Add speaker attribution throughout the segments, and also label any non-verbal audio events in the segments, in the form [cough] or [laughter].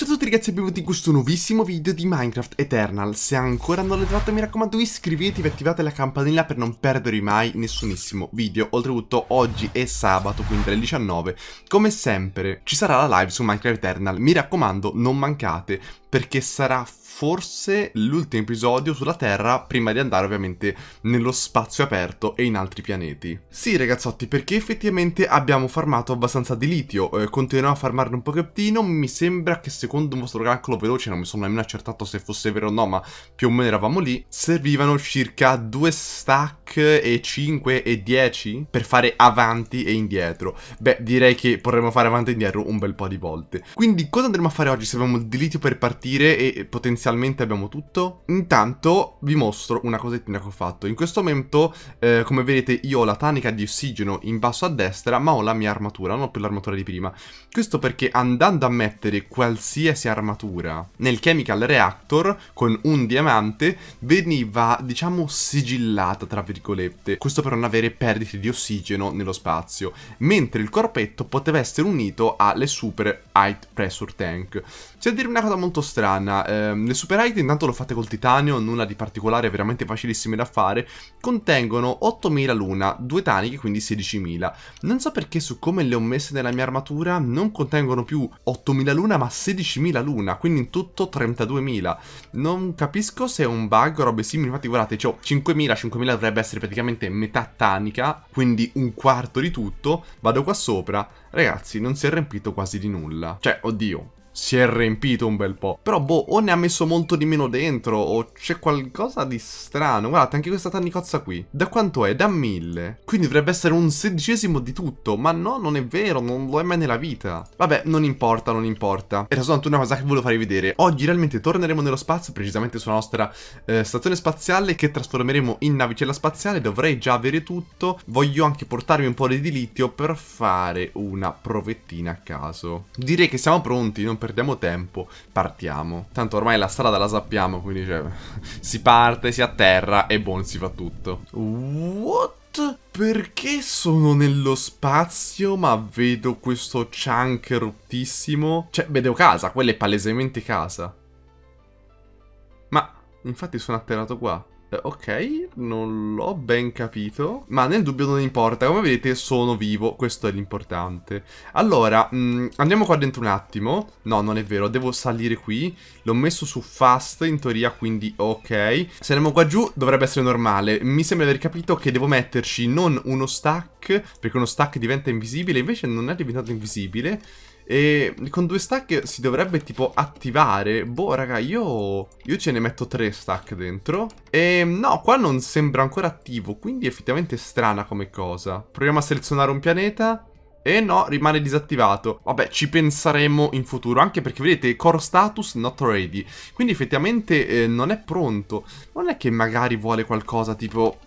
Speaker 1: Ciao a tutti ragazzi e benvenuti in questo nuovissimo video di Minecraft Eternal Se ancora non l'avete fatto mi raccomando iscrivetevi e attivate la campanella per non perdere mai nessunissimo video Oltretutto oggi è sabato quindi alle 19 Come sempre ci sarà la live su Minecraft Eternal Mi raccomando non mancate perché sarà forse l'ultimo episodio sulla Terra prima di andare ovviamente nello spazio aperto e in altri pianeti. Sì ragazzotti, perché effettivamente abbiamo farmato abbastanza di litio, eh, continuiamo a farmarne un pochettino, mi sembra che secondo un vostro calcolo veloce, non mi sono nemmeno accertato se fosse vero o no, ma più o meno eravamo lì, servivano circa due stack e 5 e 10 per fare avanti e indietro. Beh, direi che potremmo fare avanti e indietro un bel po' di volte. Quindi cosa andremo a fare oggi se abbiamo il litio per partire e potenzialmente inizialmente abbiamo tutto. Intanto vi mostro una cosettina che ho fatto. In questo momento, eh, come vedete, io ho la tanica di ossigeno in basso a destra, ma ho la mia armatura, non ho più l'armatura di prima. Questo perché andando a mettere qualsiasi armatura nel chemical reactor con un diamante, veniva, diciamo, sigillata, tra virgolette. Questo per non avere perdite di ossigeno nello spazio. Mentre il corpetto poteva essere unito alle super high pressure tank. C'è da dire una cosa molto strana, eh, le super height intanto lo fate col titanio, nulla di particolare, veramente facilissime da fare. Contengono 8000 luna, due taniche, quindi 16000. Non so perché su come le ho messe nella mia armatura non contengono più 8000 luna ma 16000 luna, quindi in tutto 32000. Non capisco se è un bug o robe simili, infatti guardate, ho 5000, 5000 dovrebbe essere praticamente metà tanica, quindi un quarto di tutto. Vado qua sopra, ragazzi, non si è riempito quasi di nulla. Cioè, oddio, si è riempito un bel po'. Però boh, o ne ha messo molto di meno dentro, o c'è qualcosa di strano. Guardate, anche questa tannicozza qui. Da quanto è? Da mille. Quindi dovrebbe essere un sedicesimo di tutto, ma no, non è vero, non lo è mai nella vita. Vabbè, non importa, non importa. Era soltanto una cosa che volevo farvi vedere. Oggi realmente torneremo nello spazio, precisamente sulla nostra eh, stazione spaziale, che trasformeremo in navicella spaziale. Dovrei già avere tutto. Voglio anche portarmi un po' di litio per fare una provettina a caso. Direi che siamo pronti, non per perdiamo tempo, partiamo. Tanto ormai la strada la sappiamo, quindi cioè, si parte, si atterra e buon si fa tutto. What? Perché sono nello spazio ma vedo questo chunk rottissimo? Cioè, vedo casa, quella è palesemente casa. Ma, infatti sono atterrato qua. Eh, ok, non l'ho ben capito, ma nel dubbio non importa, come vedete sono vivo, questo è l'importante. Allora, mh, mm, andiamo qua dentro un attimo, no non è vero, devo salire qui, l'ho messo su fast in teoria, quindi ok. Se andiamo qua giù dovrebbe essere normale, mi sembra di aver capito che devo metterci non uno stack, perché uno stack diventa invisibile, invece non è diventato invisibile... E con due stack si dovrebbe tipo attivare Boh raga io, io ce ne metto tre stack dentro E no qua non sembra ancora attivo Quindi effettivamente è strana come cosa Proviamo a selezionare un pianeta e no, rimane disattivato. Vabbè, ci penseremo in futuro, anche perché vedete, core status not ready. Quindi effettivamente eh, non è pronto. Non è che magari vuole qualcosa tipo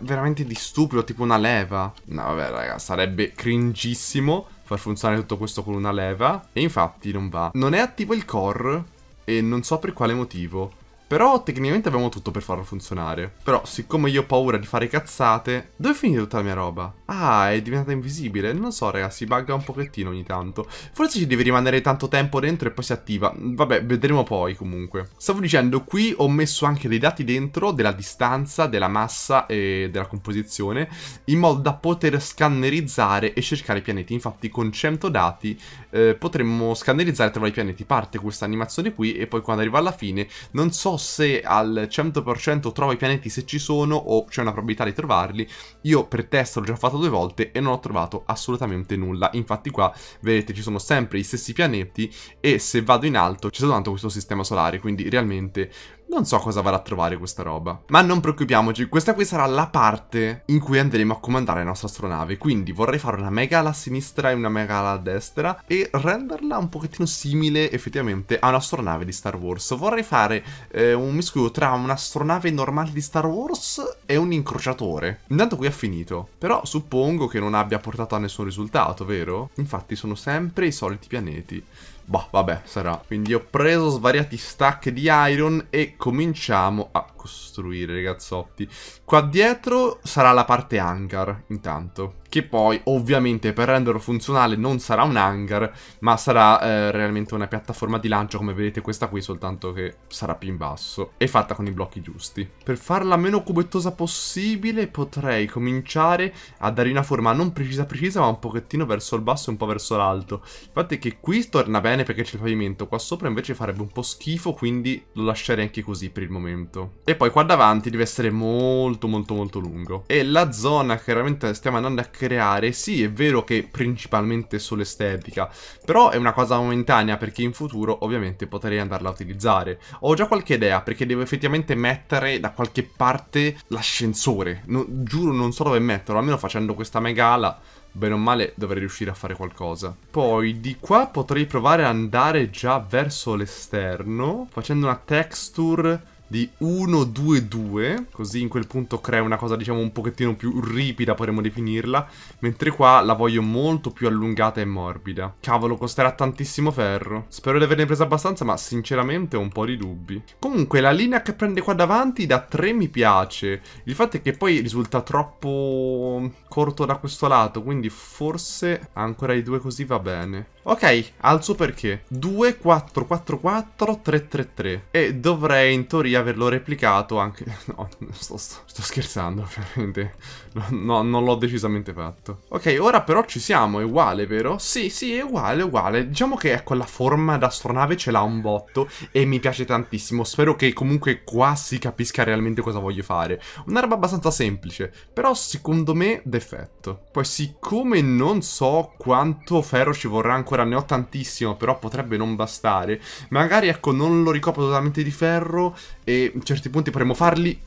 Speaker 1: veramente di stupido, tipo una leva. No, vabbè, raga, sarebbe cringissimo far funzionare tutto questo con una leva. E infatti non va. Non è attivo il core e non so per quale motivo. Però tecnicamente avevamo tutto per farlo funzionare. Però siccome io ho paura di fare cazzate... Dove è finita tutta la mia roba? Ah, è diventata invisibile? Non so ragazzi, si bugga un pochettino ogni tanto. Forse ci deve rimanere tanto tempo dentro e poi si attiva. Vabbè, vedremo poi comunque. Stavo dicendo, qui ho messo anche dei dati dentro della distanza, della massa e della composizione. In modo da poter scannerizzare e cercare i pianeti. Infatti con 100 dati eh, potremmo scannerizzare e trovare i pianeti. Parte questa animazione qui e poi quando arriva alla fine non so se al 100% trovo i pianeti se ci sono o c'è una probabilità di trovarli, io per test l'ho già fatto due volte e non ho trovato assolutamente nulla. Infatti qua vedete ci sono sempre gli stessi pianeti e se vado in alto c'è soltanto questo sistema solare, quindi realmente non so cosa vada a trovare questa roba. Ma non preoccupiamoci, questa qui sarà la parte in cui andremo a comandare la nostra astronave. Quindi vorrei fare una mega a sinistra e una mega a destra e renderla un pochettino simile effettivamente a un'astronave di Star Wars. Vorrei fare eh, un miscuglio tra un'astronave normale di Star Wars e un incrociatore. Intanto qui ha finito. Però suppongo che non abbia portato a nessun risultato, vero? Infatti sono sempre i soliti pianeti. Boh, vabbè, sarà. Quindi ho preso svariati stack di iron e cominciamo a costruire, ragazzotti. Qua dietro sarà la parte hangar, intanto. Che poi, ovviamente, per renderlo funzionale non sarà un hangar, ma sarà eh, realmente una piattaforma di lancio, come vedete questa qui, soltanto che sarà più in basso. E fatta con i blocchi giusti. Per farla meno cubettosa possibile, potrei cominciare a dare una forma non precisa precisa, ma un pochettino verso il basso e un po' verso l'alto. Infatti che qui torna bene perché c'è il pavimento, qua sopra invece farebbe un po' schifo, quindi lo lascerei anche così per il momento. E e poi qua davanti deve essere molto molto molto lungo. E la zona che veramente stiamo andando a creare, sì è vero che principalmente è solo estetica, però è una cosa momentanea perché in futuro ovviamente potrei andarla a utilizzare. Ho già qualche idea perché devo effettivamente mettere da qualche parte l'ascensore. No, giuro non so dove metterlo, almeno facendo questa megala bene o male dovrei riuscire a fare qualcosa. Poi di qua potrei provare ad andare già verso l'esterno facendo una texture di 1-2-2, così in quel punto crea una cosa diciamo un pochettino più ripida potremmo definirla, mentre qua la voglio molto più allungata e morbida. Cavolo, costerà tantissimo ferro. Spero di averne presa abbastanza, ma sinceramente ho un po' di dubbi. Comunque la linea che prende qua davanti da 3 mi piace, il fatto è che poi risulta troppo corto da questo lato, quindi forse ancora i due così va bene. Ok, alzo perché 2, 4, 4, 4, 3, 3, 3 E dovrei in teoria averlo replicato anche... [laughs] No, sto, sto, sto scherzando ovviamente [laughs] No, non l'ho decisamente fatto. Ok, ora però ci siamo, è uguale, vero? Sì, sì, è uguale, è uguale. Diciamo che quella ecco, la forma d'astronave ce l'ha un botto e mi piace tantissimo. Spero che comunque qua si capisca realmente cosa voglio fare. Una roba abbastanza semplice, però secondo me d'effetto. Poi siccome non so quanto ferro ci vorrà ancora, ne ho tantissimo, però potrebbe non bastare. Magari ecco, non lo ricopro totalmente di ferro e a certi punti potremmo farli...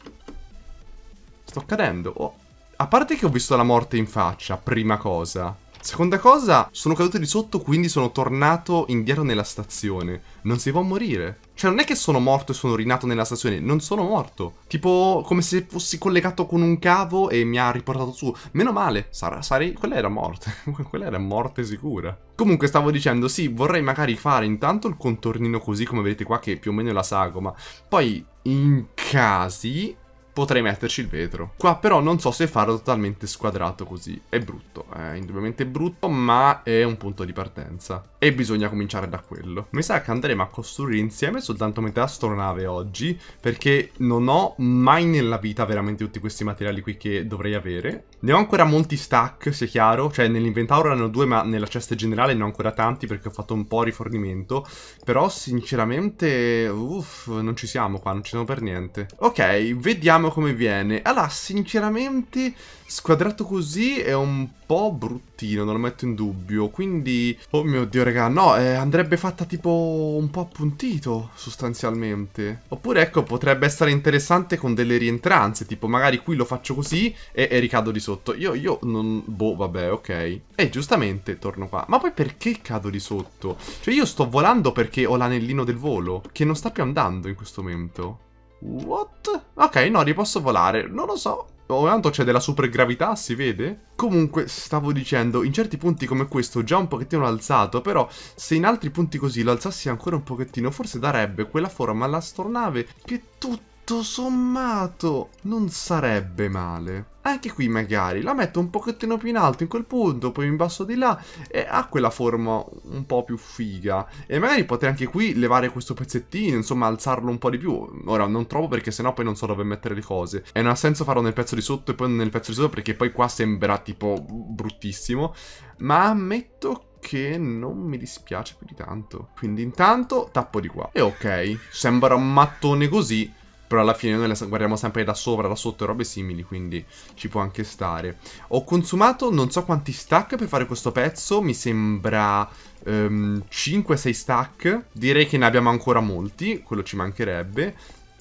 Speaker 1: Sto cadendo, oh... A parte che ho visto la morte in faccia, prima cosa. Seconda cosa, sono caduto di sotto quindi sono tornato indietro nella stazione. Non si può morire. Cioè non è che sono morto e sono rinato nella stazione, non sono morto. Tipo come se fossi collegato con un cavo e mi ha riportato su. Meno male, sar sarei... quella era morte. [laughs] quella era morte sicura. Comunque stavo dicendo, sì, vorrei magari fare intanto il contornino così come vedete qua che più o meno è la sagoma. Poi in casi potrei metterci il vetro. Qua però non so se farlo totalmente squadrato così. È brutto, eh, è indubbiamente brutto, ma è un punto di partenza. E bisogna cominciare da quello. Mi sa che andremo a costruire insieme soltanto metà astronave oggi, perché non ho mai nella vita veramente tutti questi materiali qui che dovrei avere. Ne ho ancora molti stack, sia chiaro, cioè nell'inventario erano due, ma nella cesta generale ne ho ancora tanti perché ho fatto un po' rifornimento. Però sinceramente, uff, non ci siamo qua, non ci siamo per niente. Ok, vediamo come viene. Allora, sinceramente... Squadrato così è un po' bruttino, non lo metto in dubbio. Quindi, oh mio Dio, raga, no, eh, andrebbe fatta tipo un po' appuntito, sostanzialmente. Oppure, ecco, potrebbe essere interessante con delle rientranze, tipo magari qui lo faccio così e, e ricado di sotto. Io, io non... boh, vabbè, ok. E giustamente torno qua. Ma poi perché cado di sotto? Cioè, io sto volando perché ho l'anellino del volo, che non sta più andando in questo momento. What? Ok, no, li posso volare. Non lo so. Ogni oh, tanto c'è della supergravità, si vede? Comunque, stavo dicendo, in certi punti come questo già un pochettino alzato, però se in altri punti così lo alzassi ancora un pochettino, forse darebbe quella forma all'astronave che tutti tutto sommato non sarebbe male. Anche qui magari la metto un pochettino più in alto in quel punto, poi in basso di là e ha quella forma un po' più figa. E magari potrei anche qui levare questo pezzettino, insomma alzarlo un po' di più. Ora non trovo perché sennò poi non so dove mettere le cose. E non ha senso farlo nel pezzo di sotto e poi nel pezzo di sotto perché poi qua sembra tipo bruttissimo. Ma ammetto che non mi dispiace più di tanto. Quindi intanto tappo di qua. E ok, sembra un mattone così, però alla fine noi la guardiamo sempre da sopra, da sotto e robe simili, quindi ci può anche stare. Ho consumato non so quanti stack per fare questo pezzo, mi sembra um, ehm, 5-6 stack. Direi che ne abbiamo ancora molti, quello ci mancherebbe.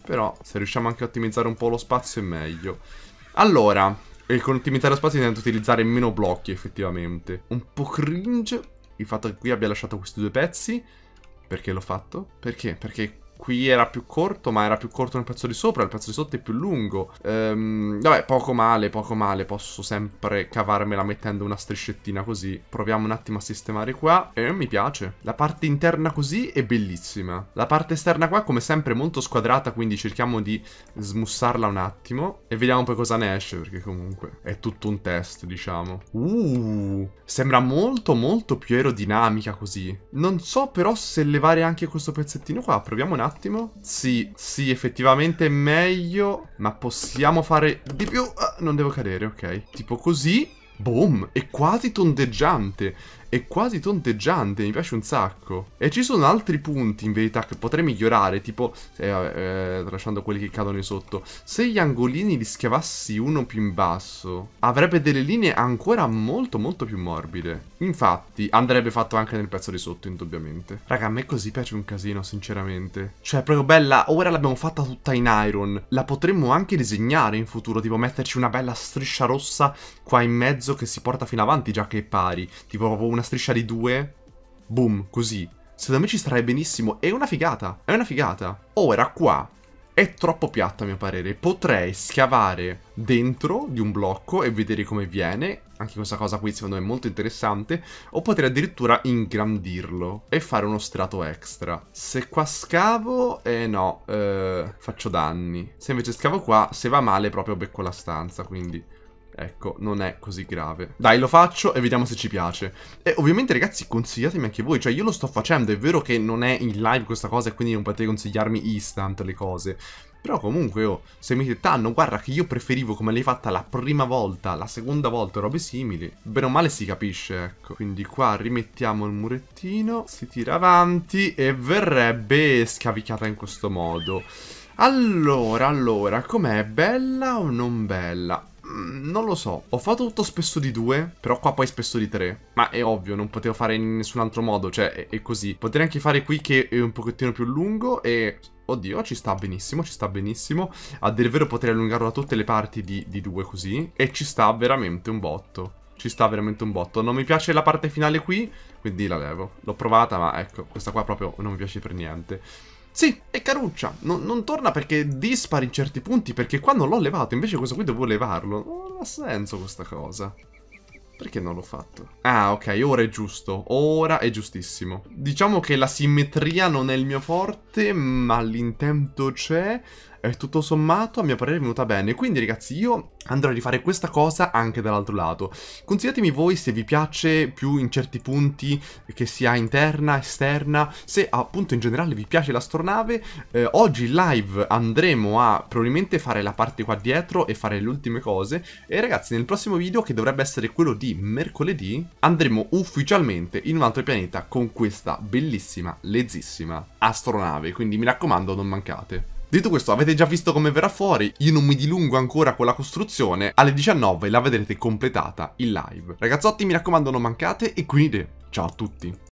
Speaker 1: Però se riusciamo anche a ottimizzare un po' lo spazio è meglio. Allora, e con ottimizzare lo spazio intendo utilizzare meno blocchi effettivamente. Un po' cringe il fatto che qui abbia lasciato questi due pezzi. Perché l'ho fatto? Perché? Perché qui era più corto, ma era più corto nel pezzo di sopra, il pezzo di sotto è più lungo. Ehm, vabbè, poco male, poco male, posso sempre cavarmela mettendo una striscettina così. Proviamo un attimo a sistemare qua e eh, mi piace. La parte interna così è bellissima. La parte esterna qua, come sempre, è molto squadrata, quindi cerchiamo di smussarla un attimo e vediamo poi cosa ne esce, perché comunque è tutto un test, diciamo. Uh, sembra molto molto più aerodinamica così. Non so però se levare anche questo pezzettino qua, proviamo un attimo attimo. Sì, sì, effettivamente è meglio, ma possiamo fare di più. Ah, non devo cadere, ok. Tipo così. Boom! È quasi tondeggiante è quasi tonteggiante, mi piace un sacco. E ci sono altri punti in verità che potrei migliorare, tipo, eh, eh, lasciando quelli che cadono sotto, se gli angolini li schiavassi uno più in basso, avrebbe delle linee ancora molto molto più morbide. Infatti, andrebbe fatto anche nel pezzo di sotto, indubbiamente. Raga, a me così piace un casino, sinceramente. Cioè, è proprio bella, ora l'abbiamo fatta tutta in iron, la potremmo anche disegnare in futuro, tipo metterci una bella striscia rossa qua in mezzo che si porta fino avanti già che è pari, tipo proprio una una striscia di due, boom, così. Secondo me ci starebbe benissimo. È una figata, è una figata. Ora qua. È troppo piatta a mio parere. Potrei scavare dentro di un blocco e vedere come viene. Anche questa cosa qui secondo me è molto interessante. O potrei addirittura ingrandirlo e fare uno strato extra. Se qua scavo, eh no, eh, faccio danni. Se invece scavo qua, se va male proprio becco la stanza, quindi... Ecco, non è così grave. Dai, lo faccio e vediamo se ci piace. E ovviamente, ragazzi, consigliatemi anche voi. Cioè, io lo sto facendo. È vero che non è in live questa cosa e quindi non potete consigliarmi instant le cose. Però comunque, oh, se mi dite, Tanno, guarda che io preferivo come l'hai fatta la prima volta, la seconda volta, robe simili. Bene o male si capisce, ecco. Quindi qua rimettiamo il murettino, si tira avanti e verrebbe scavicata in questo modo. Allora, allora, com'è? Bella o non bella? Mm, non lo so. Ho fatto tutto spesso di due, però qua poi spesso di tre. Ma è ovvio, non potevo fare in nessun altro modo, cioè è, è così. Potrei anche fare qui che è un pochettino più lungo e Oddio, ci sta benissimo, ci sta benissimo. A dire vero potrei allungarlo da tutte le parti di, di, due così. E ci sta veramente un botto. Ci sta veramente un botto. Non mi piace la parte finale qui, quindi la levo. L'ho provata, ma ecco, questa qua proprio non mi piace per niente. Sì, è caruccia. No, non torna perché dispari in certi punti, perché qua non l'ho levato, invece questo qui devo levarlo. Non ha senso questa cosa. Perché non l'ho fatto? Ah, ok, ora è giusto. Ora è giustissimo. Diciamo che la simmetria non è il mio forte, ma l'intento c'è eh, tutto sommato a mio parere è venuta bene. Quindi ragazzi io andrò a rifare questa cosa anche dall'altro lato. Consigliatemi voi se vi piace più in certi punti che sia interna, esterna, se appunto in generale vi piace l'astronave. Eh, oggi live andremo a probabilmente fare la parte qua dietro e fare le ultime cose. E ragazzi nel prossimo video che dovrebbe essere quello di mercoledì andremo ufficialmente in un altro pianeta con questa bellissima, lezzissima astronave. Quindi mi raccomando non mancate. Detto questo, avete già visto come verrà fuori, io non mi dilungo ancora con la costruzione, alle 19 la vedrete completata in live. Ragazzotti mi raccomando non mancate e quindi ciao a tutti!